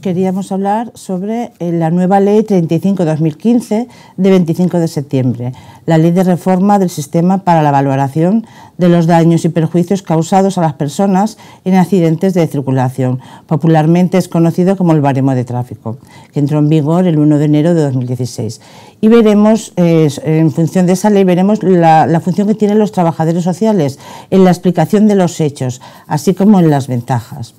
queríamos hablar sobre eh, la nueva Ley 35-2015 de 25 de septiembre, la Ley de Reforma del Sistema para la Valoración de los Daños y Perjuicios Causados a las Personas en Accidentes de Circulación, popularmente es conocido como el baremo de tráfico, que entró en vigor el 1 de enero de 2016. Y veremos, eh, en función de esa ley, veremos la función que tienen los trabajadores sociales en la explicación de los hechos, así como en las ventajas.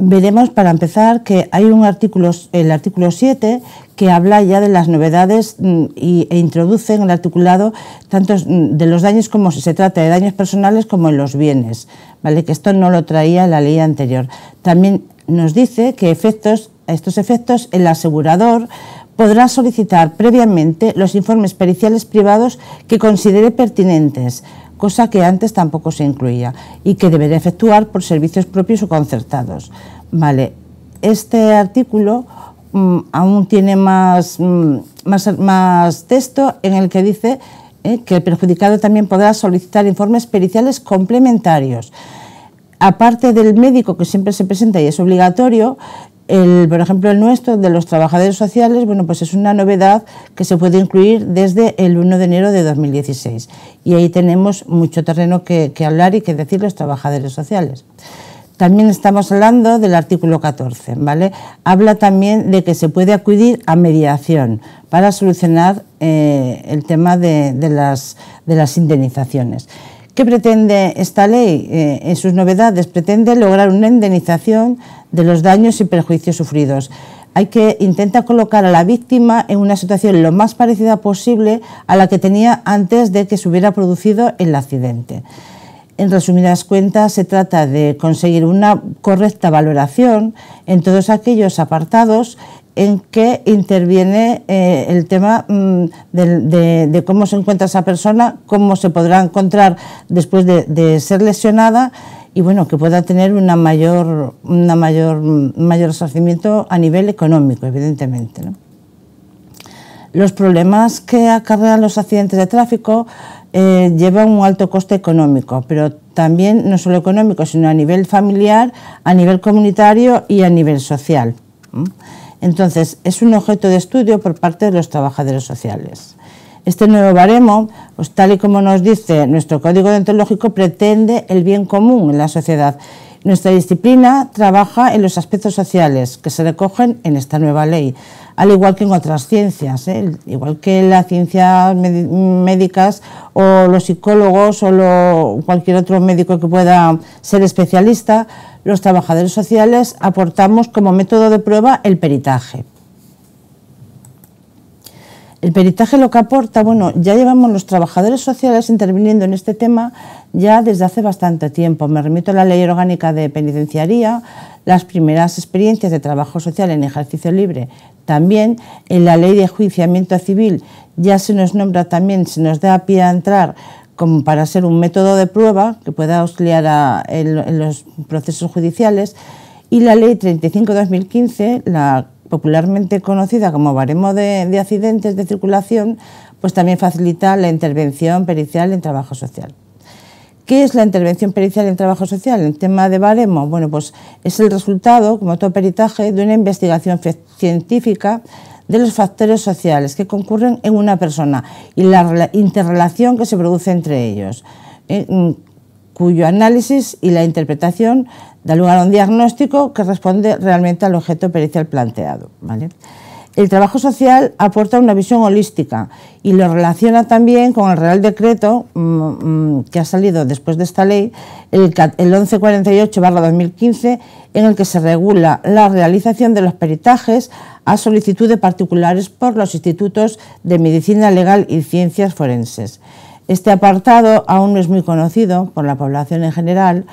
veremos para empezar que hay un artículo, el artículo 7, que habla ya de las novedades mm, e introduce en el articulado tanto mm, de los daños como si se trata de daños personales como en los bienes, ¿vale? que esto no lo traía la ley anterior. También nos dice que efectos, a estos efectos el asegurador podrá solicitar previamente los informes periciales privados que considere pertinentes cosa que antes tampoco se incluía y que deberá efectuar por servicios propios o concertados. Vale, este artículo mm, aún tiene mm, más, texto en el que dice eh, que el perjudicado también podrá solicitar informes periciales complementarios aparte del médico que siempre se presenta y es obligatorio, el, por ejemplo, el nuestro, de los trabajadores sociales, bueno, pues es una novedad que se puede incluir desde el 1 de enero de 2016. Y ahí tenemos mucho terreno que, hablar y que decir los trabajadores sociales. También estamos hablando del artículo 14, ¿vale? Habla también de que se puede acudir a mediación para solucionar eh, el tema de las indemnizaciones. ¿Qué pretende esta ley eh, en sus novedades? Pretende lograr una indemnización de los daños y perjuicios sufridos. Hay que intentar colocar a la víctima en una situación lo más parecida posible a la que tenía antes de que se hubiera producido el accidente. En resumidas cuentas, se trata de conseguir una correcta valoración en todos aquellos apartados en qué interviene eh, el tema mm, de, cómo se encuentra esa persona, cómo se podrá encontrar después de, ser lesionada y bueno, que pueda tener una mayor, una mayor, un mm, mayor resarcimiento a nivel económico, evidentemente. Los problemas que acarrean los accidentes de tráfico eh, llevan un alto coste económico, pero también no solo económico, sino a nivel familiar, a nivel comunitario y a nivel social. Entonces, es un objeto de estudio por parte de los trabajadores sociales. Este nuevo baremo, pues, tal y como nos dice nuestro código deontológico, pretende el bien común en la sociedad. Nuestra disciplina trabaja en los aspectos sociales que se recogen en esta nueva ley, al igual que en otras ciencias, ¿eh? igual que las ciencias médicas o los psicólogos o cualquier otro médico que pueda ser especialista, los trabajadores sociales aportamos como método de prueba el peritaje. El peritaje lo que aporta, bueno, ya llevamos los trabajadores sociales interviniendo en este tema ya desde hace bastante tiempo. Me remito a la ley orgánica de penitenciaría, las primeras experiencias de trabajo social en ejercicio libre también, en la ley de juiciamiento civil ya se nos nombra también, se nos da pie a entrar como para ser un método de prueba que pueda auxiliar a, en, los procesos judiciales y la Ley 35-2015, la popularmente conocida como baremo de, accidentes de circulación, pues también facilita la intervención pericial en trabajo social. ¿Qué es la intervención pericial en trabajo social? En tema de baremo, bueno, pues es el resultado, como todo peritaje, de una investigación científica de los factores sociales que concurren en una persona y la interrelación que se produce entre ellos, eh, mm, cuyo análisis y la interpretación da lugar a un diagnóstico que responde realmente al objeto pericial planteado. El trabajo social aporta una visión holística y lo relaciona también con el Real Decreto mm, mm, que ha salido después de esta ley, el, 1148-2015, en el que se regula la realización de los peritajes a solicitud de particulares por los institutos de medicina legal y ciencias forenses. Este apartado aún no es muy conocido por la población en general,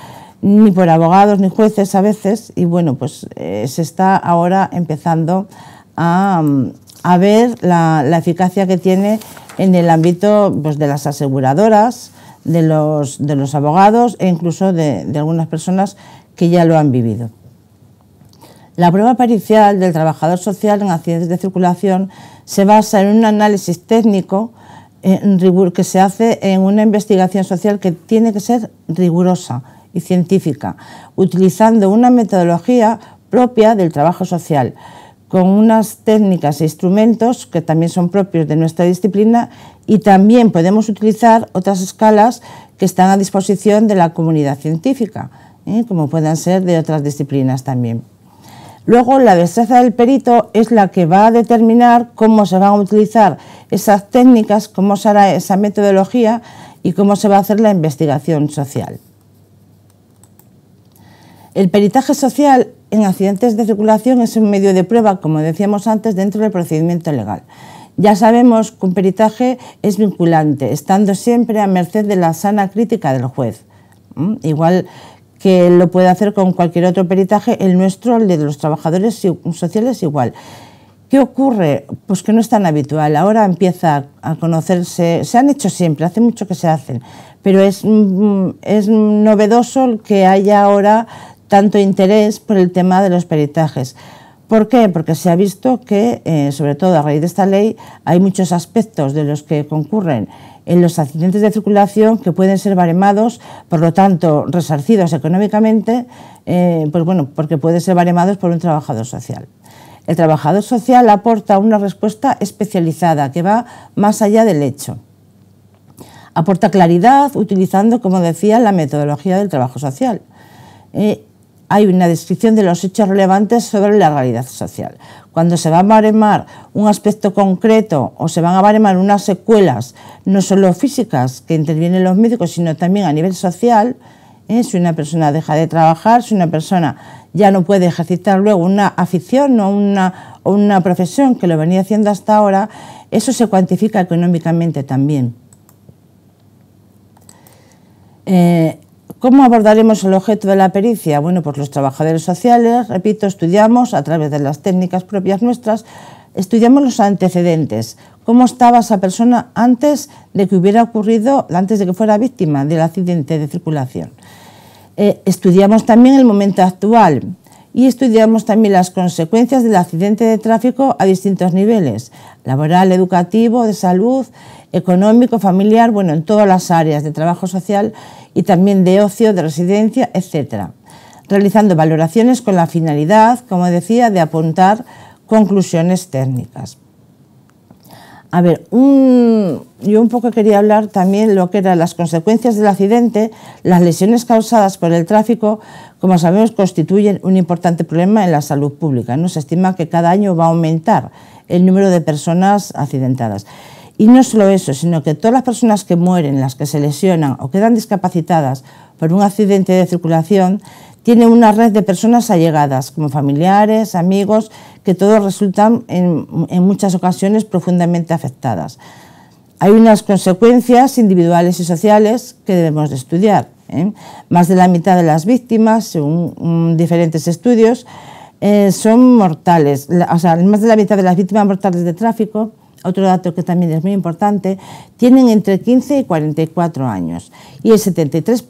ni por abogados ni jueces a veces, y bueno, pues eh, se está ahora empezando Mm, a, ver la, eficacia que tiene en el ámbito pues, de las aseguradoras, de los, abogados e incluso de, algunas personas que ya lo han vivido. La prueba parcial del trabajador social en accidentes de circulación se basa en un análisis técnico que se hace en una investigación social que tiene que ser rigurosa y científica, utilizando una metodología propia del trabajo social con unas técnicas e instrumentos que también son propios de nuestra disciplina y también podemos utilizar otras escalas que están a disposición de la comunidad científica, ¿eh? como puedan ser de otras disciplinas también. Luego, la destreza del perito es la que va a determinar cómo se van a utilizar esas técnicas, cómo se hará esa metodología y cómo se va a hacer la investigación social. El peritaje social en accidentes de circulación es un medio de prueba, como decíamos antes, dentro del procedimiento legal. Ya sabemos que un peritaje es vinculante, estando siempre a merced de la sana crítica del juez. ¿Mm? Igual que lo puede hacer con cualquier otro peritaje, el nuestro, el de los trabajadores sociales, igual. ¿Qué ocurre? Pues que no es tan habitual. Ahora empieza a conocerse, se han hecho siempre, hace mucho que se hacen, pero es, mm, es novedoso que haya ahora tanto interés por el tema de los peritajes. ¿Por qué? Porque se ha visto que, eh, sobre todo a raíz de esta ley, hay muchos aspectos de los que concurren en los accidentes de circulación que pueden ser baremados, por lo tanto, resarcidos económicamente, eh, pues bueno, porque pueden ser baremados por un trabajador social. El trabajador social aporta una respuesta especializada que va más allá del hecho. Aporta claridad utilizando, como decía, la metodología del trabajo social. Eh, hay una descripción de los hechos relevantes sobre la realidad social. Cuando se va a baremar un aspecto concreto o se van a baremar unas secuelas, no solo físicas que intervienen los médicos, sino también a nivel social, ¿eh? si una persona deja de trabajar, si una persona ya no puede ejercitar luego una afición o una, una profesión que lo venía haciendo hasta ahora, eso se cuantifica económicamente también. Eh, ¿Cómo abordaremos el objeto de la pericia? Bueno, pues los trabajadores sociales, repito, estudiamos a través de las técnicas propias nuestras, estudiamos los antecedentes, cómo estaba esa persona antes de que hubiera ocurrido, antes de que fuera víctima del accidente de circulación. Eh, estudiamos también el momento actual, y estudiamos también las consecuencias del accidente de tráfico a distintos niveles, laboral, educativo, de salud, económico, familiar, bueno, en todas las áreas de trabajo social y también de ocio, de residencia, etc. Realizando valoraciones con la finalidad, como decía, de apuntar conclusiones técnicas. A ver, yo un poco quería hablar también lo que eran las consecuencias del accidente. Las lesiones causadas por el tráfico, como sabemos, constituyen un importante problema en la salud pública. Se estima que cada año va a aumentar el número de personas accidentadas. Y no solo eso, sino que todas las personas que mueren, las que se lesionan o quedan discapacitadas por un accidente de circulación, tienen una red de personas allegadas, como familiares, amigos, que todos resultan en, muchas ocasiones profundamente afectadas. Hay unas consecuencias individuales y sociales que debemos de estudiar. ¿eh? Más de la mitad de las víctimas, según diferentes estudios, eh, son mortales. o sea, más de la mitad de las víctimas mortales de tráfico, otro dato que también es muy importante, tienen entre 15 y 44 años y el 73%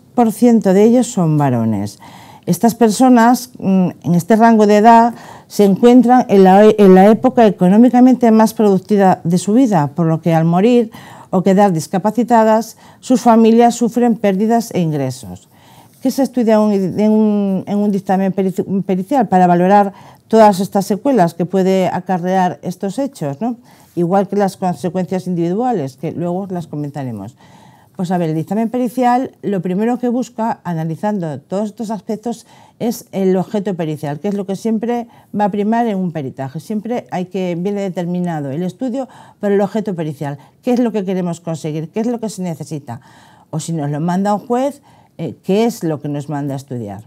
de ellos son varones. Estas personas, mm, en este rango de edad, se encuentran en la, en la época económicamente más productiva de su vida, por lo que al morir o quedar discapacitadas, sus familias sufren pérdidas e ingresos. ¿Qué se estudia en un, dictamen pericial para valorar todas estas secuelas que puede acarrear estos hechos? Igual que las consecuencias individuales, que luego las comentaremos. Pues a ver, el dictamen pericial lo primero que busca, analizando todos estos aspectos, es el objeto pericial, que es lo que siempre va a primar en un peritaje. Siempre hay que viene determinado el estudio por el objeto pericial. ¿Qué es lo que queremos conseguir? ¿Qué es lo que se necesita? O si nos lo manda un juez, eh, ¿qué es lo que nos manda a estudiar?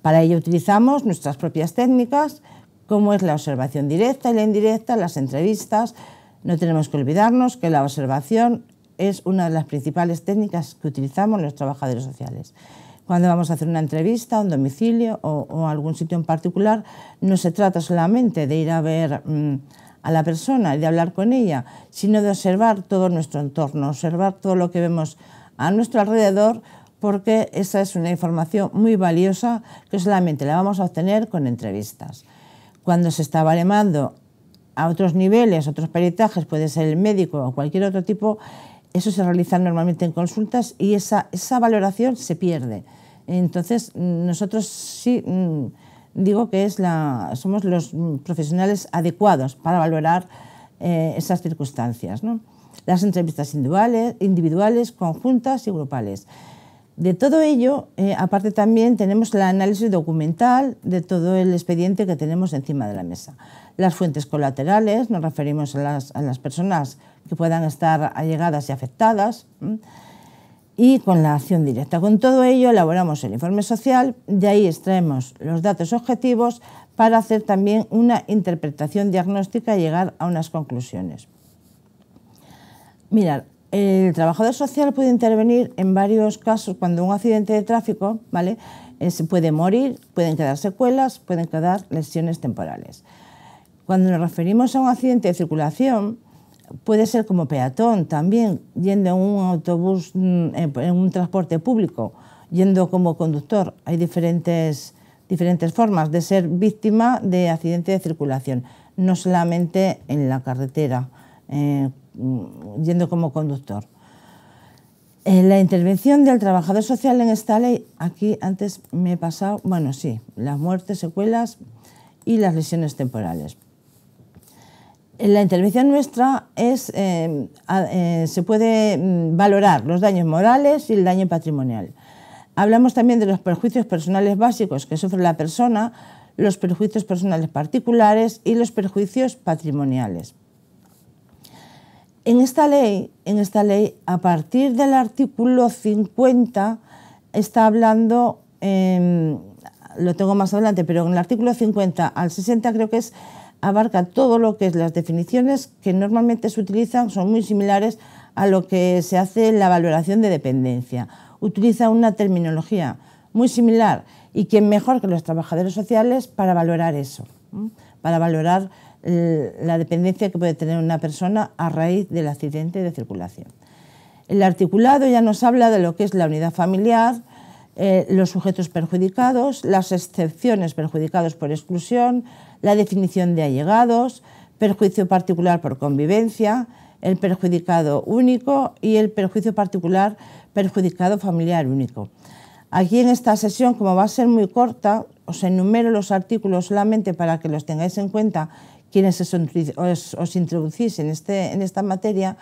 Para ello utilizamos nuestras propias técnicas, como es la observación directa y la indirecta, las entrevistas. No tenemos que olvidarnos que la observación es una de las principales técnicas que utilizamos los trabajadores sociales. Cuando vamos a hacer una entrevista, un domicilio o, algún sitio en particular, no se trata solamente de ir a ver mm, a la persona y de hablar con ella, sino de observar todo nuestro entorno, observar todo lo que vemos a nuestro alrededor, porque esa es una información muy valiosa que solamente la vamos a obtener con entrevistas. Cuando se está baremando a otros niveles, otros peritajes, puede ser el médico o cualquier otro tipo, eso se realiza normalmente en consultas y esa, esa valoración se pierde. Entonces, nosotros sí mm, digo que es somos los mm, profesionales adecuados para valorar eh, esas circunstancias. ¿no? Las entrevistas individuales, conjuntas y grupales. De todo ello, eh, aparte también tenemos el análisis documental de todo el expediente que tenemos encima de la mesa. Las fuentes colaterales, nos referimos a las, personas que puedan estar allegadas y afectadas, y con la acción directa. Con todo ello elaboramos el informe social, de ahí extraemos los datos objetivos para hacer también una interpretación diagnóstica y llegar a unas conclusiones. Mirar, el trabajador social puede intervenir en varios casos cuando un accidente de tráfico, ¿vale? Eh, se puede morir, pueden quedar secuelas, pueden quedar lesiones temporales. Cuando nos referimos a un accidente de circulación, puede ser como peatón también, yendo en un autobús, mm, en un transporte público, yendo como conductor. Hay diferentes, diferentes formas de ser víctima de accidente de circulación, no solamente en la carretera, eh, mm, yendo como conductor. Eh, la intervención del trabajador social en esta ley, aquí antes me he pasado, bueno, sí, las muertes, secuelas y las lesiones temporales. La intervención nuestra es, eh, eh, se puede mm, valorar los daños morales y el daño patrimonial. Hablamos también de los perjuicios personales básicos que sufre la persona, los perjuicios personales particulares y los perjuicios patrimoniales. En esta ley, en esta ley a partir del artículo 50, está hablando, em, lo tengo más adelante, pero en el artículo 50 al 60 creo que es abarca todo lo que es las definiciones que normalmente se utilizan, son muy similares a lo que se hace en la valoración de dependencia. Utiliza una terminología muy similar y quien mejor que los trabajadores sociales para valorar eso, para valorar eh, la dependencia que puede tener una persona a raíz del accidente de circulación. El articulado ya nos habla de lo que es la unidad familiar, eh, los sujetos perjudicados, las excepciones perjudicados por exclusión, la definición de allegados, perjuicio particular por convivencia, el perjudicado único y el perjuicio particular perjudicado familiar único. Aquí en esta sesión, como va a ser muy corta, os enumero los artículos solamente para que los tengáis en cuenta quienes os, introducís este, en esta materia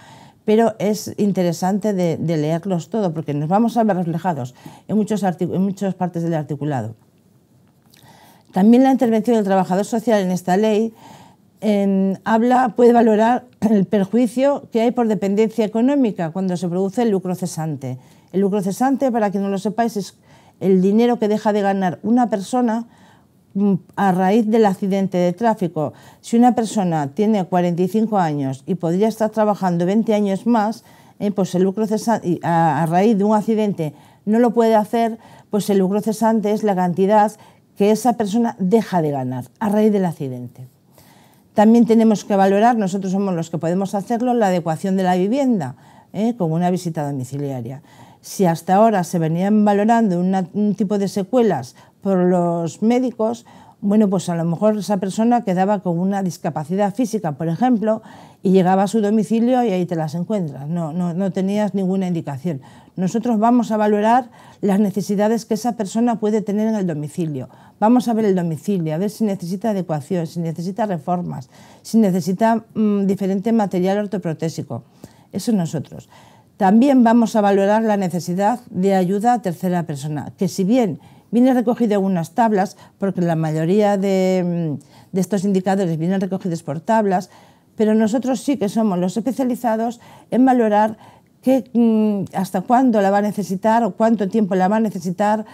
pero es interesante de, leerlos todos porque nos vamos a ver reflejados en, en muchas partes del articulado. También la intervención del trabajador social en esta ley habla, puede valorar el perjuicio que hay por dependencia económica cuando se produce el lucro cesante. El lucro cesante, para que no lo sepáis, es el dinero que deja de ganar una persona Mm, a raíz del accidente de tráfico. Si una persona tiene 45 años y podría estar trabajando 20 años más, eh, pues el lucro cesante, a, raíz de un accidente no lo puede hacer, pues el lucro cesante es la cantidad que esa persona deja de ganar a raíz del accidente. También tenemos que valorar, nosotros somos los que podemos hacerlo, la adecuación de la vivienda eh, con una visita domiciliaria si hasta ahora se venían valorando un tipo de secuelas por los médicos, bueno, pues a lo mejor esa persona quedaba con una discapacidad física, por ejemplo, y llegaba a su domicilio y ahí te las encuentras. No, no, tenías ninguna indicación. Nosotros vamos a valorar las necesidades que esa persona puede tener en el domicilio. Vamos a ver el domicilio, a ver si necesita adecuación, si necesita reformas, si necesita mm, diferente material ortoprotésico. Eso nosotros. También vamos a valorar la necesidad de ayuda a tercera persona, que si bien viene recogido en unas tablas, porque la mayoría mm, de, estos indicadores vienen recogidos por tablas, pero nosotros sí que somos los especializados en valorar mm, hasta cuándo la va a necesitar o cuánto tiempo la va a necesitar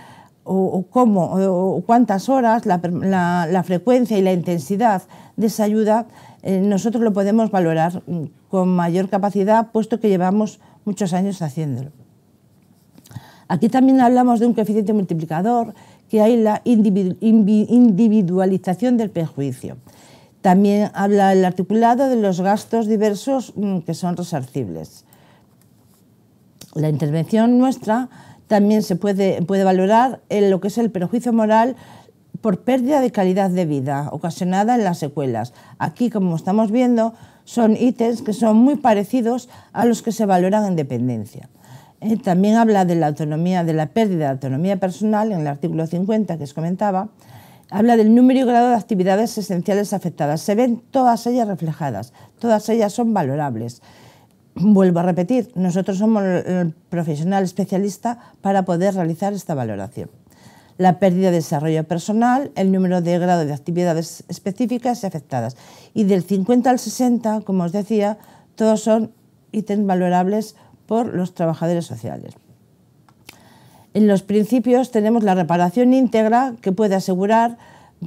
o, cómo o, cuántas horas, la, frecuencia y la intensidad de esa ayuda, eh, nosotros lo podemos valorar mm, con mayor capacidad, puesto que llevamos muchos años haciéndolo. Aquí también hablamos de un coeficiente multiplicador, que hay la individualización del perjuicio. También habla el articulado de los gastos diversos mm, que son resarcibles. La intervención nuestra también se puede, puede valorar en lo que es el perjuicio moral por pérdida de calidad de vida ocasionada en las secuelas. Aquí, como estamos viendo, son ítems que son muy parecidos a los que se valoran en dependencia. Eh, también habla de la autonomía, de la pérdida de autonomía personal en el artículo 50 que os comentaba. Habla del número y grado de actividades esenciales afectadas. Se ven todas ellas reflejadas, todas ellas son valorables. Vuelvo a repetir, nosotros somos el profesional especialista para poder realizar esta valoración. La pérdida de desarrollo personal, el número de grado de actividades específicas afectadas. Y del 50 al 60, como os decía, todos son ítems valorables por los trabajadores sociales. En los principios tenemos la reparación íntegra que puede asegurar,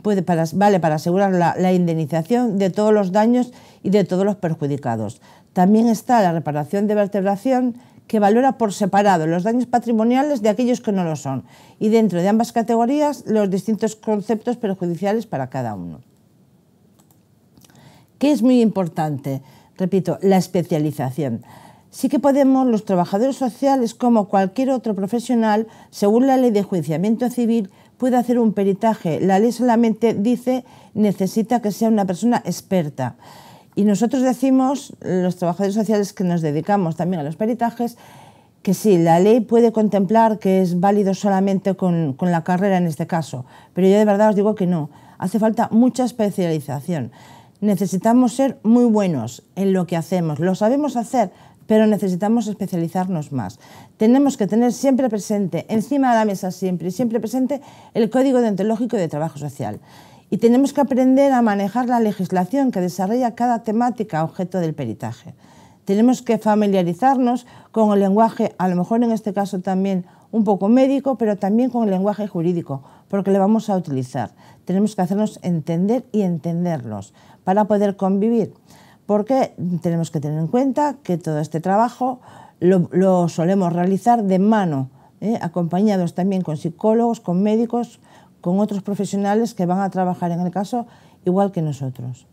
puede para, vale para asegurar la, la indemnización de todos los daños y de todos los perjudicados. También está la reparación de vertebración que valora por separado los daños patrimoniales de aquellos que no lo son y dentro de ambas categorías los distintos conceptos perjudiciales para cada uno. ¿Qué es muy importante? Repito, la especialización sí que podemos, los trabajadores sociales, como cualquier otro profesional, según la ley de juiciamiento civil, puede hacer un peritaje. La ley solamente dice necesita que sea una persona experta. Y nosotros decimos, los trabajadores sociales que nos dedicamos también a los peritajes, que sí, la ley puede contemplar que es válido solamente con, con la carrera en este caso, pero yo de verdad os digo que no. Hace falta mucha especialización necesitamos ser muy buenos en lo que hacemos. Lo sabemos hacer, pero necesitamos especializarnos más. Tenemos que tener siempre presente, encima de la mesa siempre, siempre presente el Código Deontológico de Trabajo Social. Y tenemos que aprender a manejar la legislación que desarrolla cada temática objeto del peritaje. Tenemos que familiarizarnos con el lenguaje, a lo mejor en este caso también un poco médico, pero también con el lenguaje jurídico, porque le vamos a utilizar. Tenemos que hacernos entender y entenderlos para poder convivir porque tenemos que tener en cuenta que todo este trabajo lo, solemos realizar de mano, ¿eh? acompañados también con psicólogos, con médicos, con otros profesionales que van a trabajar en el caso igual que nosotros.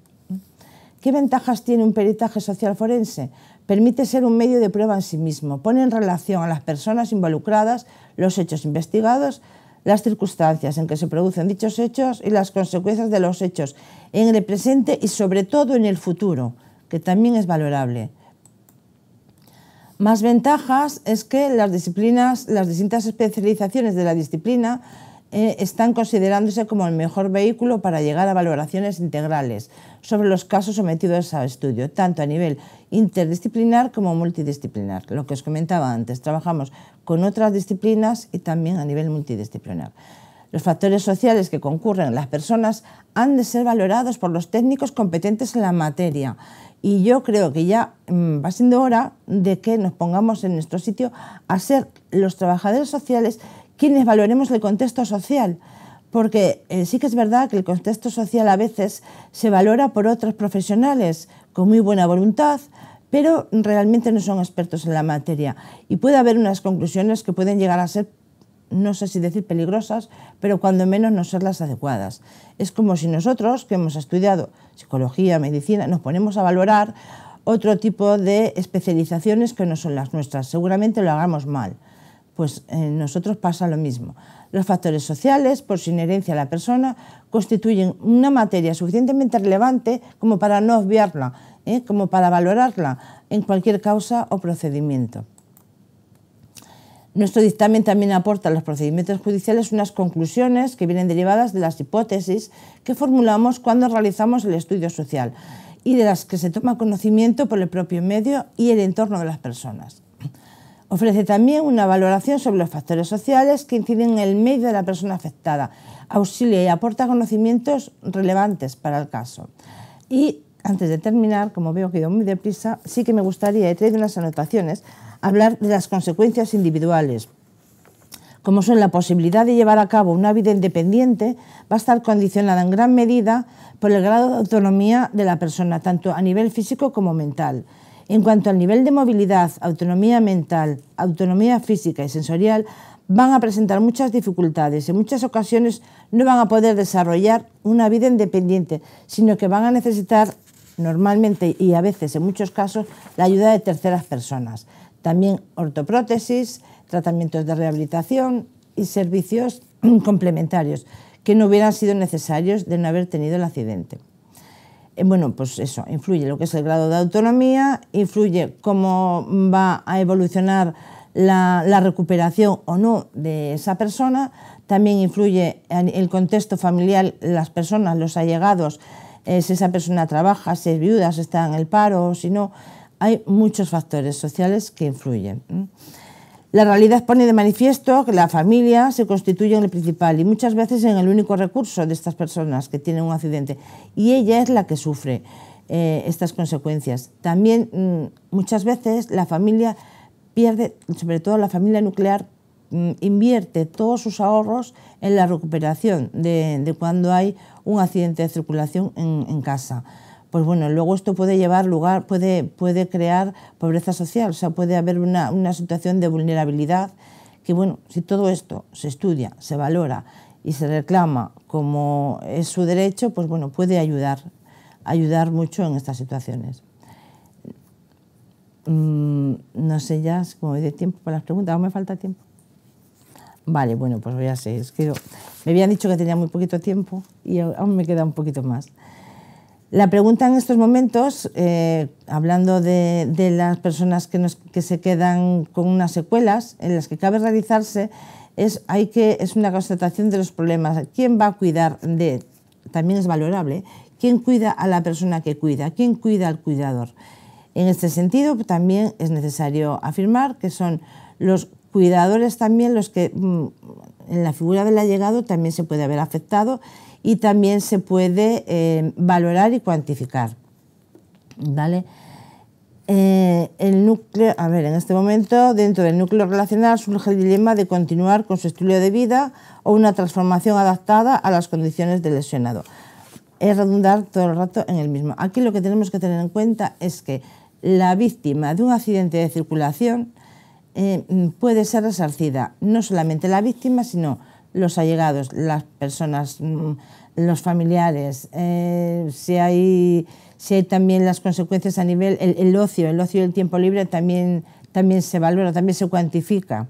¿Qué ventajas tiene un peritaje social forense? Permite ser un medio de prueba en sí mismo, pone en relación a las personas involucradas los hechos investigados las circunstancias en que se producen dichos hechos y las consecuencias de los hechos en el presente y sobre todo en el futuro, que también es valorable. Más ventajas es que las disciplinas, las distintas especializaciones de la disciplina eh, están considerándose como el mejor vehículo para llegar a valoraciones integrales sobre los casos sometidos a estudio, tanto a nivel interdisciplinar como multidisciplinar. Lo que os comentaba antes, trabajamos con otras disciplinas y también a nivel multidisciplinar. Los factores sociales que concurren en las personas han de ser valorados por los técnicos competentes en la materia. Y yo creo que ya mm, va siendo hora de que nos pongamos en nuestro sitio a ser los trabajadores sociales quienes valoremos el contexto social. Porque eh, sí que es verdad que el contexto social a veces se valora por otros profesionales con muy buena voluntad, pero realmente no son expertos en la materia. Y puede haber unas conclusiones que pueden llegar a ser, no sé si decir peligrosas, pero cuando menos no ser las adecuadas. Es como si nosotros, que hemos estudiado psicología, medicina, nos ponemos a valorar otro tipo de especializaciones que no son las nuestras. Seguramente lo hagamos mal. Pues en eh, nosotros pasa lo mismo. Los factores sociales, por su inherencia a la persona, constituyen una materia suficientemente relevante como para no obviarla ¿eh? como para valorarla en cualquier causa o procedimiento. Nuestro dictamen también aporta a los procedimientos judiciales unas conclusiones que vienen derivadas de las hipótesis que formulamos cuando realizamos el estudio social y de las que se toma conocimiento por el propio medio y el entorno de las personas. Ofrece también una valoración sobre los factores sociales que inciden en el medio de la persona afectada, auxilia y aporta conocimientos relevantes para el caso. Y antes de terminar, como veo que he ido muy deprisa, sí que me gustaría, he traído unas anotaciones, hablar de las consecuencias individuales, como son la posibilidad de llevar a cabo una vida independiente, va a estar condicionada en gran medida por el grado de autonomía de la persona, tanto a nivel físico como mental. En cuanto al nivel de movilidad, autonomía mental, autonomía física y sensorial, van a presentar muchas dificultades. En muchas ocasiones no van a poder desarrollar una vida independiente, sino que van a necesitar normalmente y a veces en muchos casos la ayuda de terceras personas. También ortoprótesis, tratamientos de rehabilitación y servicios complementarios que no hubieran sido necesarios de no haber tenido el accidente. Eh, bueno, pues eso, influye lo que es el grado de autonomía, influye cómo va a evolucionar la, recuperación o no de esa persona, también influye en el contexto familiar, las personas, los allegados, eh, si esa persona trabaja, si es viuda, si está en el paro, o si no. Hay muchos factores sociales que influyen. La realidad pone de manifiesto que la familia se constituye en el principal y muchas veces en el único recurso de estas personas que tienen un accidente. Y ella es la que sufre eh, estas consecuencias. También mm, muchas veces la familia pierde, sobre todo la familia nuclear, Mm, invierte todos sus ahorros en la recuperación de, cuando hay un accidente de circulación en, casa. Pues bueno, luego esto puede llevar lugar, puede, puede crear pobreza social, o sea, puede haber una, situación de vulnerabilidad que bueno, si todo esto se estudia, se valora y se reclama como es su derecho, pues bueno, puede ayudar, ayudar mucho en estas situaciones. Mm, no sé ya, como de tiempo para las preguntas, aún me falta tiempo. Vale, bueno, pues voy a seguir. Me habían dicho que tenía muy poquito tiempo y aún me queda un poquito más. La pregunta en estos momentos, eh, hablando de, las personas que, se quedan con unas secuelas en las que cabe realizarse, es, hay que, es una constatación de los problemas. ¿Quién va a cuidar de, también es valorable, quién cuida a la persona que cuida, quién cuida al cuidador? En este sentido, también es necesario afirmar que son los cuidadores también, los que mm, en la figura del allegado también se puede haber afectado y también se puede eh, valorar y cuantificar. ¿Vale? Eh, el núcleo, a ver, en este momento dentro del núcleo relacional surge el dilema de continuar con su estudio de vida o una transformación adaptada a las condiciones del lesionado. Es redundar todo el rato en el mismo. Aquí lo que tenemos que tener en cuenta es que la víctima de un accidente de circulación eh, mm, puede ser resarcida no solamente la víctima, sino los allegados, las personas, mm, los familiares, eh, si, hay, también las consecuencias a nivel, el, ocio, el ocio y tiempo libre también, también se valora, también se cuantifica.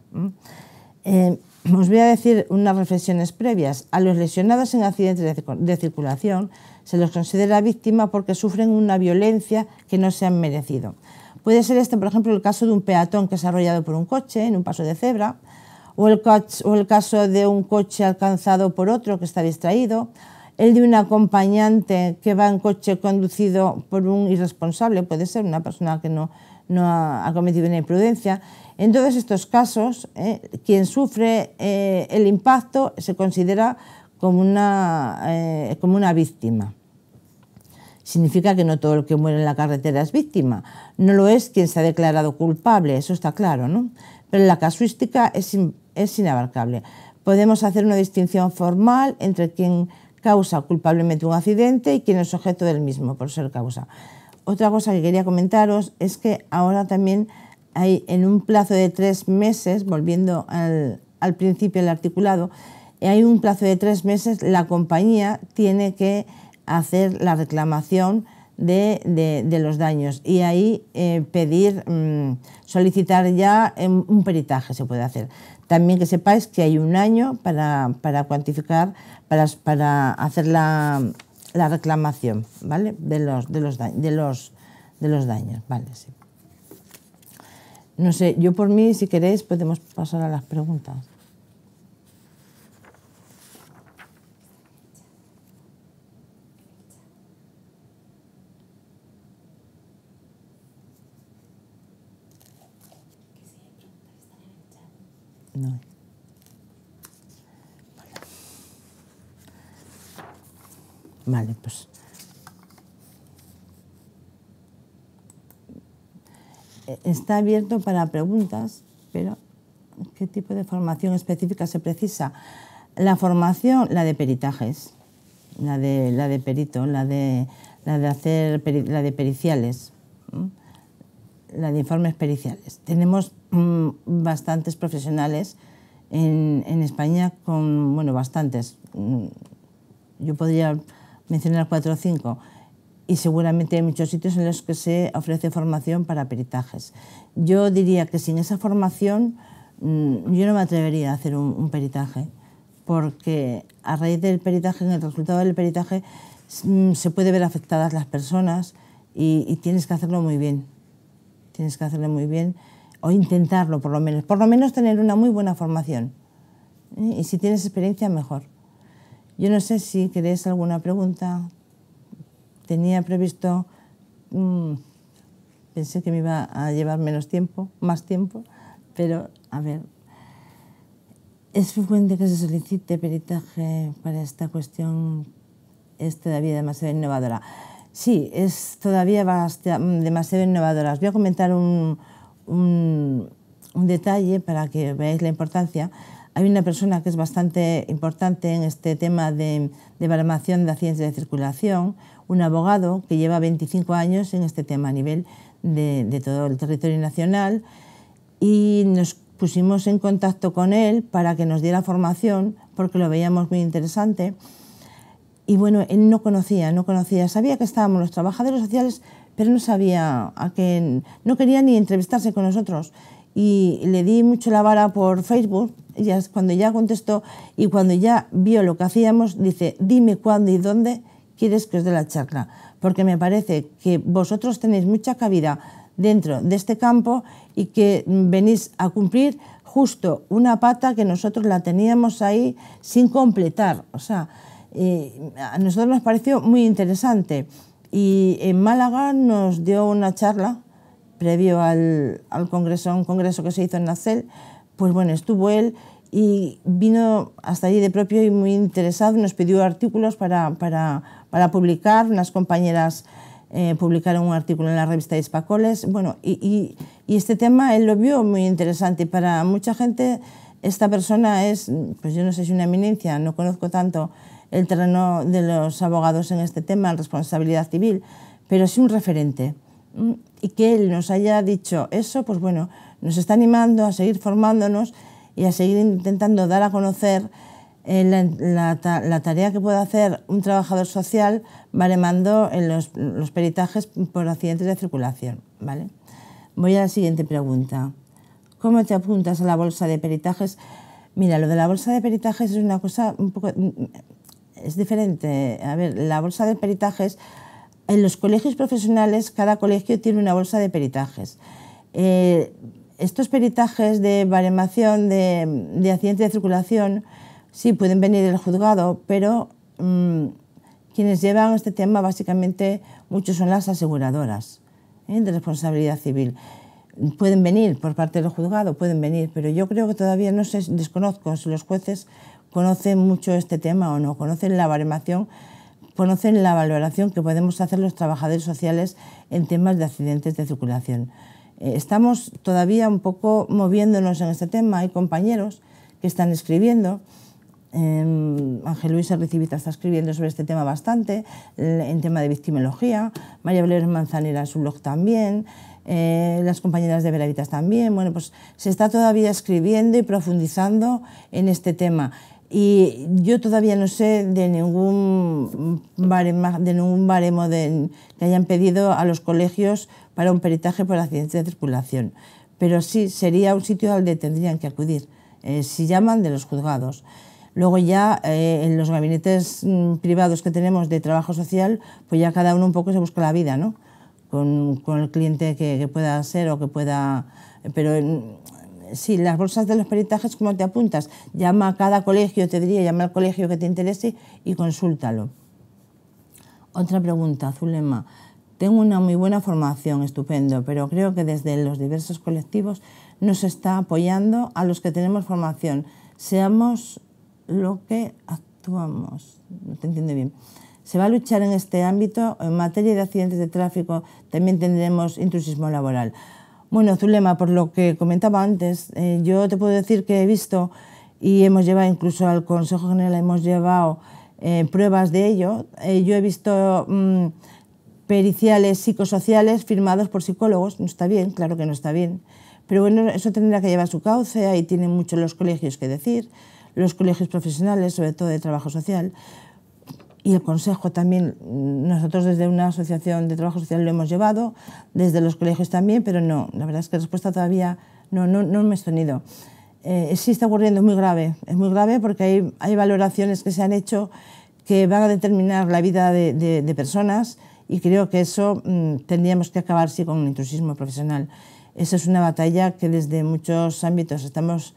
Eh, os voy a decir unas reflexiones previas. A los lesionados en accidentes de circulación se los considera víctima porque sufren una violencia que no se han merecido. Puede ser este, por ejemplo, el caso de un peatón que es arrollado por un coche en un paso de cebra, o el, caso de un coche alcanzado por otro que está distraído, el de un acompañante que va en coche conducido por un irresponsable, puede ser una persona que no, ha, cometido una imprudencia. En todos estos casos, eh, quien sufre eh, el impacto se considera como eh, como una víctima. Significa que no todo el que muere en la carretera es víctima. No lo es quien se ha declarado culpable, eso está claro, ¿no? Pero la casuística es, inabarcable. Podemos hacer una distinción formal entre quien causa culpablemente un accidente y quien es objeto del mismo por ser causa. Otra cosa que quería comentaros es que ahora también hay en un plazo de tres meses, volviendo al, al principio del articulado, eh, hay un plazo de tres meses, la compañía tiene que hacer la reclamación de, de, los daños y ahí eh, pedir, mm, solicitar ya eh, un peritaje se puede hacer. También que sepáis que hay un año para, para cuantificar, para, hacer la, la, reclamación ¿vale? de, los, de, los, de, los, de los daños. Vale, sí. No sé, yo por mí, si queréis, podemos pasar a las preguntas. No. Vale. pues... Eh, está abierto para preguntas, pero ¿qué tipo de formación específica se precisa? La formación, la de peritajes, la de, la de perito, la de, la de hacer la de periciales la de informes periciales. Tenemos mm, bastantes profesionales en, España con, bueno, bastantes. Mm, yo podría mencionar cuatro o cinco. Y seguramente hay muchos sitios en los que se ofrece formación para peritajes. Yo diría que sin esa formación mm, yo no me atrevería a hacer un, peritaje, porque a raíz del peritaje, en el resultado del peritaje, se puede ver afectadas las personas y tienes que hacerlo muy bien tienes que hacerlo muy bien o intentarlo por lo menos. Por lo menos tener una muy buena formación. ¿eh? Y si tienes experiencia, mejor. Yo no sé si querés alguna pregunta. Tenía previsto, mm, pensé que me iba a llevar menos tiempo, más tiempo, pero a ver. Es frecuente que se solicite peritaje para esta cuestión. Es todavía demasiado innovadora. Sí, es todavía mm, demasiado innovadora. Os voy a comentar un, detalle para que veáis la importancia. Hay una persona que es bastante importante en este tema de, de la de accidentes de circulación, un abogado que lleva 25 años en este tema a nivel de, de todo el territorio nacional y nos pusimos en contacto con él para que nos diera formación porque lo veíamos muy interesante y bueno, él no conocía, no conocía, sabía que estábamos los trabajadores sociales, pero no sabía a quién... no quería ni entrevistarse con nosotros. Y le di mucho la vara por Facebook, ya, cuando ya contestó y cuando ya vio lo que hacíamos, dice, dime cuándo y dónde quieres que os dé la charla, porque me parece que vosotros tenéis mucha cabida dentro de este campo y que venís a cumplir justo una pata que nosotros la teníamos ahí sin completar. O sea, a nosotros nos pareció muy interesante. Y en Málaga nos dio una charla previo al, al congreso, un congreso que se hizo en Nacel. Pues bueno, estuvo él y vino hasta allí de propio y muy interesado. Nos pidió artículos para, para, para publicar. Unas compañeras eh, publicaron un artículo en la revista Hispacoles. Bueno, y, y, y, este tema él lo vio muy interesante. Para mucha gente, esta persona es, pues yo no sé si una eminencia, no conozco tanto el terreno de los abogados en este tema, en responsabilidad civil, pero sí un referente. Mm, y que él nos haya dicho eso, pues bueno, nos está animando a seguir formándonos y a seguir intentando dar a conocer eh, la, tarea que puede hacer un trabajador social baremando en los, los peritajes por accidentes de circulación. ¿vale? Voy a la siguiente pregunta. ¿Cómo te apuntas a la bolsa de peritajes? Mira, lo de la bolsa de peritajes es una cosa un poco es diferente. A ver, la bolsa de peritajes, en los colegios profesionales cada colegio tiene una bolsa de peritajes. Eh, estos peritajes de baremación de, de accidente de circulación sí pueden venir del juzgado, pero mm, quienes llevan este tema básicamente muchos son las aseguradoras ¿eh? de responsabilidad civil. Pueden venir por parte del juzgado, pueden venir, pero yo creo que todavía no sé, desconozco si los jueces conocen mucho este tema o no, conocen la valoración conocen la valoración que podemos hacer los trabajadores sociales en temas de accidentes de circulación. Eh, estamos todavía un poco moviéndonos en este tema, hay compañeros que están escribiendo, em, Ángel Luis Arrecibita está escribiendo sobre este tema bastante, en tema de victimología, María Valeria Manzanera su blog también, eh, las compañeras de Veravitas también. Bueno, pues se está todavía escribiendo y profundizando en este tema. Y yo todavía no sé de ningún baremo, de ningún baremo que hayan pedido a los colegios para un peritaje por accidente de circulación. Pero sí, sería un sitio al que tendrían que acudir, eh, si llaman de los juzgados. Luego ya eh, en los gabinetes mm, privados que tenemos de trabajo social, pues ya cada uno un poco se busca la vida, ¿no? Con, con el cliente que, que pueda ser o que pueda... Pero Sí, las bolsas de los peritajes, ¿cómo te apuntas? Llama a cada colegio, te diría, llama al colegio que te interese y consúltalo. Otra pregunta, Zulema. Tengo una muy buena formación, estupendo, pero creo que desde los diversos colectivos nos está apoyando a los que tenemos formación. Seamos lo que actuamos. No te entiendo bien. Se va a luchar en este ámbito. En materia de accidentes de tráfico también tendremos intrusismo laboral. Bueno, Zulema, por lo que comentaba antes, eh, yo te puedo decir que he visto y hemos llevado incluso al Consejo General, hemos llevado eh, pruebas de ello. Eh, yo he visto mm, periciales psicosociales firmados por psicólogos. No está bien, claro que no está bien. Pero bueno, eso tendrá que llevar su cauce, ahí tienen mucho los colegios que decir, los colegios profesionales, sobre todo de trabajo social y el Consejo también, nosotros desde una asociación de trabajo social lo hemos llevado, desde los colegios también, pero no, la verdad es que respuesta todavía no, no, no hemos eh, sí está ocurriendo, es muy grave, es muy grave porque hay, hay valoraciones que se han hecho que van a determinar la vida de, de, personas y creo que eso mm, tendríamos que acabar si con un intrusismo profesional. Esa es una batalla que desde muchos ámbitos estamos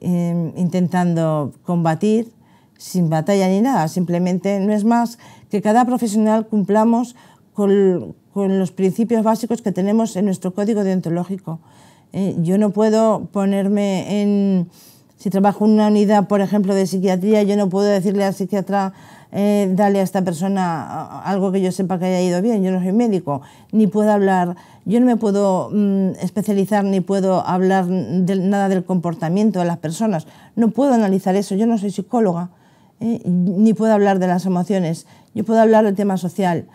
em, intentando combatir sin batalla ni nada, simplemente no es más que cada profesional cumplamos con, los principios básicos que tenemos en nuestro código deontológico. Eh, yo no puedo ponerme en... Si trabajo en una unidad, por ejemplo, de psiquiatría, yo no puedo decirle al psiquiatra, eh, dale a esta persona algo que yo sepa que haya ido bien. Yo no soy médico, ni puedo hablar, yo no me puedo mm, especializar ni puedo hablar de, nada del comportamiento de las personas. No puedo analizar eso, yo no soy psicóloga. ¿eh? ni puedo hablar de las emociones, yo puedo hablar del tema social.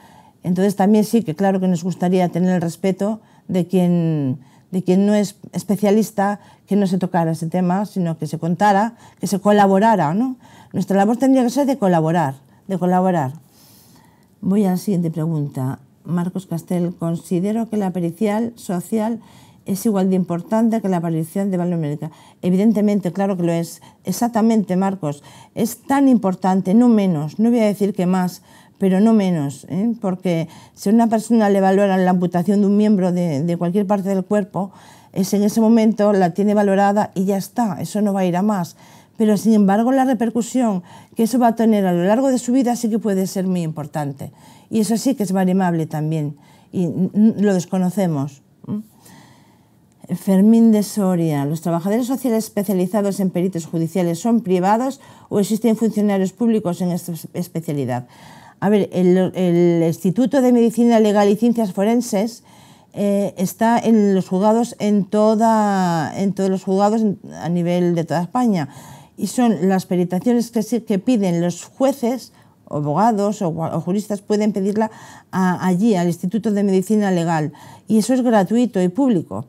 Entonces también sí que claro que nos gustaría tener el respeto de quien, de quien no es especialista, que no se tocara ese tema, sino que se contara, que se colaborara. ¿no? Nuestra labor tendría que ser de colaborar, de colaborar. Voy a la siguiente pregunta. Marcos Castel, considero que la pericial social es igual de importante que la aparición de valumérica. Evidentemente, claro que lo es. Exactamente, Marcos. Es tan importante, no menos, no voy a decir que más, pero no menos, ¿eh? porque si a una persona le valoran la amputación de un miembro de, de cualquier parte del cuerpo, es en ese momento la tiene valorada y ya está, eso no va a ir a más. Pero sin embargo, la repercusión que eso va a tener a lo largo de su vida sí que puede ser muy importante. Y eso sí que es variable también, y lo desconocemos. Fermín de Soria. ¿Los trabajadores sociales especializados en peritos judiciales son privados o existen funcionarios públicos en esta especialidad? A ver, el, Instituto de Medicina Legal y Ciencias Forenses eh, está en los juzgados en, todos los juzgados a nivel de toda España y son las peritaciones que, piden los jueces abogados o, juristas pueden pedirla allí, al Instituto de Medicina Legal. Y eso es gratuito y público.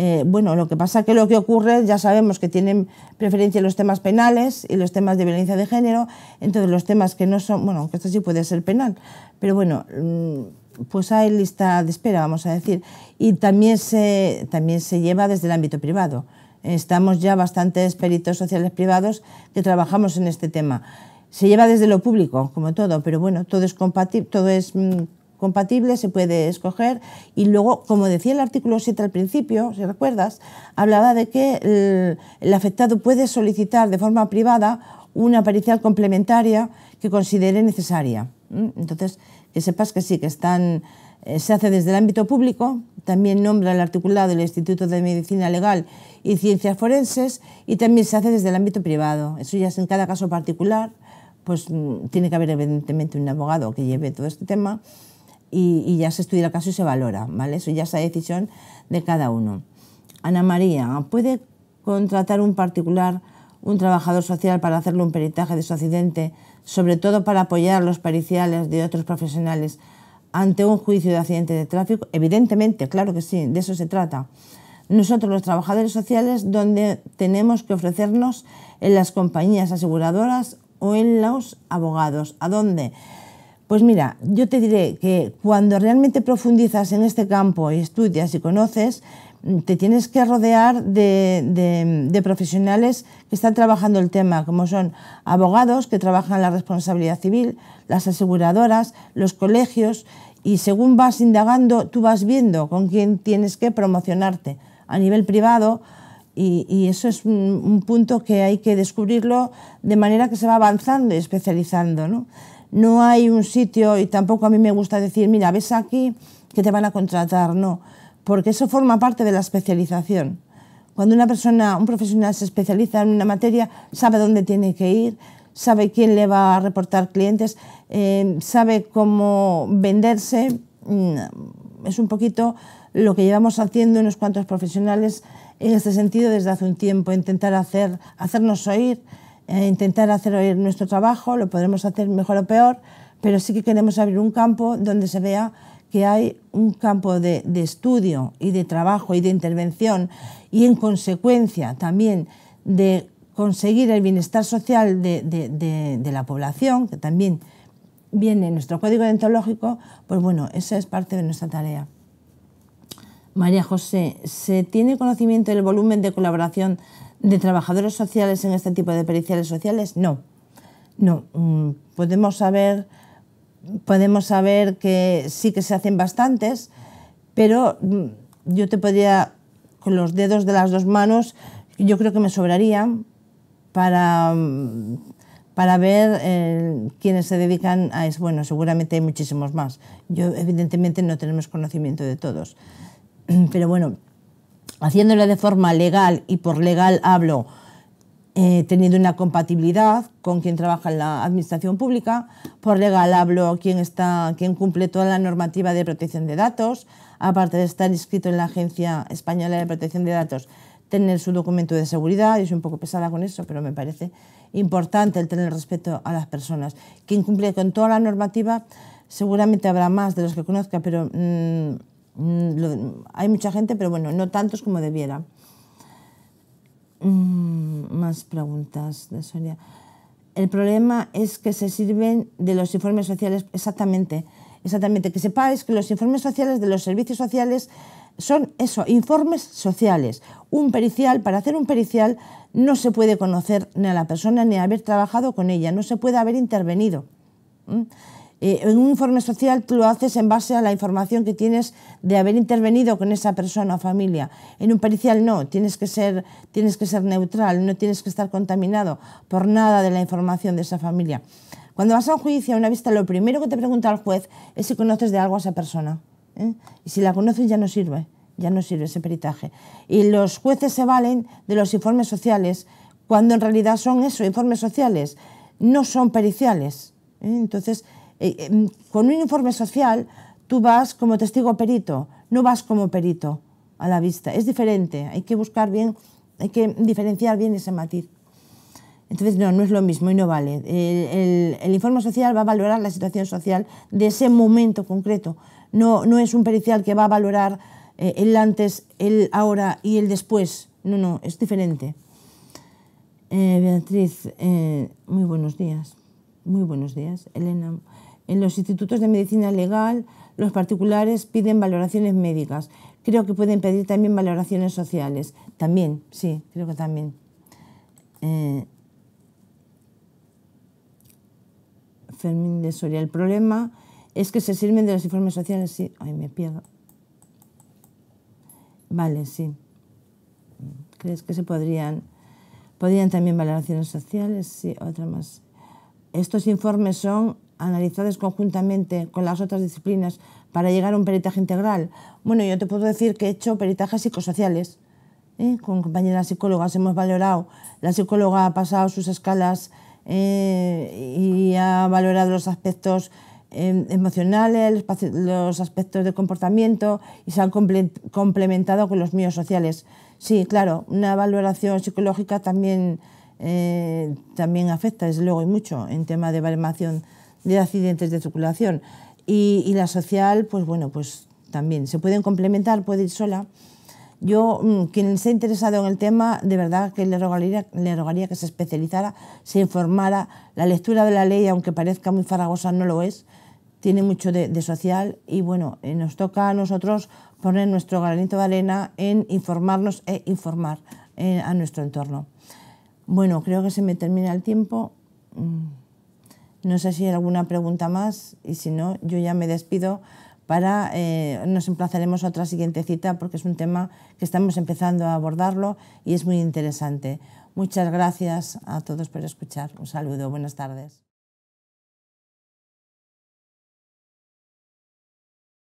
Eh, bueno, lo que pasa es que lo que ocurre, ya sabemos que tienen preferencia los temas penales y los temas de violencia de género, entonces los temas que no son, bueno, aunque esto sí puede ser penal, pero bueno, mm, pues hay lista de espera, vamos a decir, y también se, también se lleva desde el ámbito privado. Estamos ya bastantes peritos sociales privados que trabajamos en este tema. Se lleva desde lo público, como todo, pero bueno, todo es compatible, todo es mm, compatible, se puede escoger. Y luego, como decía el artículo 7 al principio, si recuerdas, hablaba de que el, afectado puede solicitar de forma privada una pericial complementaria que considere necesaria. Entonces, que sepas que sí, que están, eh, se hace desde el ámbito público, también nombra el articulado el Instituto de Medicina Legal y Ciencias Forenses y también se hace desde el ámbito privado. Eso ya es en cada caso particular, pues mm, tiene que haber evidentemente un abogado que lleve todo este tema y, ya se estudia el caso y se valora, ¿vale? Eso ya es la decisión de cada uno. Ana María, ¿puede contratar un particular, un trabajador social para hacerle un peritaje de su accidente, sobre todo para apoyar los periciales de otros profesionales ante un juicio de accidente de tráfico? Evidentemente, claro que sí, de eso se trata. Nosotros los trabajadores sociales donde tenemos que ofrecernos en las compañías aseguradoras o en los abogados. ¿A dónde? Pues mira, yo te diré que cuando realmente profundizas en este campo y estudias y conoces, mm, te tienes que rodear de, profesionales que están trabajando el tema, como son abogados que trabajan la responsabilidad civil, las aseguradoras, los colegios, y según vas indagando, tú vas viendo con quién tienes que promocionarte a nivel privado, y, eso es un, punto que hay que descubrirlo de manera que se va avanzando y especializando. ¿no? No hay un sitio, y tampoco a mí me gusta decir, mira, ves aquí que te van a contratar, no, porque eso forma parte de la especialización. Cuando una persona, un profesional se especializa en una materia, sabe dónde tiene que ir, sabe quién le va a reportar clientes, eh, sabe cómo venderse. Mm, es un poquito lo que llevamos haciendo unos cuantos profesionales en este sentido desde hace un tiempo, intentar hacer, hacernos oír, eh, intentar hacer oír nuestro trabajo, lo podremos hacer mejor o peor, pero sí que queremos abrir un campo donde se vea que hay un campo de, estudio y de trabajo y de intervención y en consecuencia también de conseguir el bienestar social de, de la población, que también viene en nuestro código dentológico, pues bueno, esa es parte de nuestra tarea. María José, ¿se tiene conocimiento del volumen de colaboración de trabajadores sociales en este tipo de periciales sociales? No. No. Mm, podemos saber, podemos saber que sí que se hacen bastantes, pero mm, yo te podría, con los dedos de las dos manos, yo creo que me sobraría para, mm, para ver eh, quiénes se dedican a eso. Bueno, seguramente hay muchísimos más. Yo, evidentemente, no tenemos conocimiento de todos. Pero bueno, haciéndolo de forma legal, y por legal hablo eh, teniendo una compatibilidad con quien trabaja en la administración pública, por legal hablo quien, está, quien cumple toda la normativa de protección de datos, aparte de estar inscrito en la Agencia Española de Protección de Datos, tener su documento de seguridad, yo soy un poco pesada con eso, pero me parece importante el tener respeto a las personas. Quien cumple con toda la normativa, seguramente habrá más de los que conozca, pero... Mm, Mm, hay mucha gente, pero bueno, no tantos como debiera. Mm, más preguntas de Sonia. El problema es que se sirven de los informes sociales, exactamente, exactamente, que sepáis que los informes sociales de los servicios sociales son eso, informes sociales. Un pericial, para hacer un pericial, no se puede conocer ni a la persona ni haber trabajado con ella, no se puede haber intervenido. Eh, en un informe social tú lo haces en base a la información que tienes de haber intervenido con esa persona o familia. En un pericial no, tienes que ser, tienes que ser neutral, no tienes que estar contaminado por nada de la información de esa familia. Cuando vas a un juicio, a una vista, lo primero que te pregunta el juez es si conoces de algo a esa persona. ¿eh? Y si la conoces ya no sirve, ya no sirve ese peritaje. Y los jueces se valen de los informes sociales cuando en realidad son eso, informes sociales, no son periciales. ¿eh? Entonces, eh, em, con un informe social tú vas como testigo perito, no vas como perito a la vista. Es diferente, hay que buscar bien, hay que diferenciar bien ese matiz. Entonces, no, no es lo mismo y no vale. El, informe social va a valorar la situación social de ese momento concreto. No, no es un pericial que va a valorar eh, el antes, el ahora y el después. No, no, es diferente. Eh, Beatriz, muy buenos días. Muy buenos días, Elena. En los institutos de medicina legal, los particulares piden valoraciones médicas. Creo que pueden pedir también valoraciones sociales. También, sí, creo que también. Eh, Fermín de Soria, el problema es que se sirven de los informes sociales, sí. Ay, me pierdo. Vale, sí. ¿Crees que se podrían... Podrían también valoraciones sociales, sí, otra más. Estos informes son analizadas conjuntamente con las otras disciplinas para llegar a un peritaje integral? Bueno, yo te puedo decir que he hecho peritajes psicosociales. ¿eh? Con compañeras psicólogas hemos valorado, la psicóloga ha pasado sus escalas eh, y ha valorado los aspectos em, emocionales, los aspectos de comportamiento y se han complementado con los míos sociales. Sí, claro, una valoración psicológica también, eh, también afecta, desde luego, y mucho en tema de valoración de accidentes de circulación. Y, la social, pues bueno, pues también se pueden complementar, puede ir sola. Yo, mm, quien esté interesado en el tema, de verdad que le rogaría, le que se especializara, se informara. La lectura de la ley, aunque parezca muy faragosa, no lo es. Tiene mucho de, social y bueno, eh, nos toca a nosotros poner nuestro granito de arena en informarnos e informar eh, a nuestro entorno. Bueno, creo que se me termina el tiempo. Mm. No sé si hay alguna pregunta más y si no, yo ya me despido para eh, nos emplazaremos a otra siguiente cita porque es un tema que estamos empezando a abordarlo y es muy interesante. Muchas gracias a todos por escuchar. Un saludo, buenas tardes.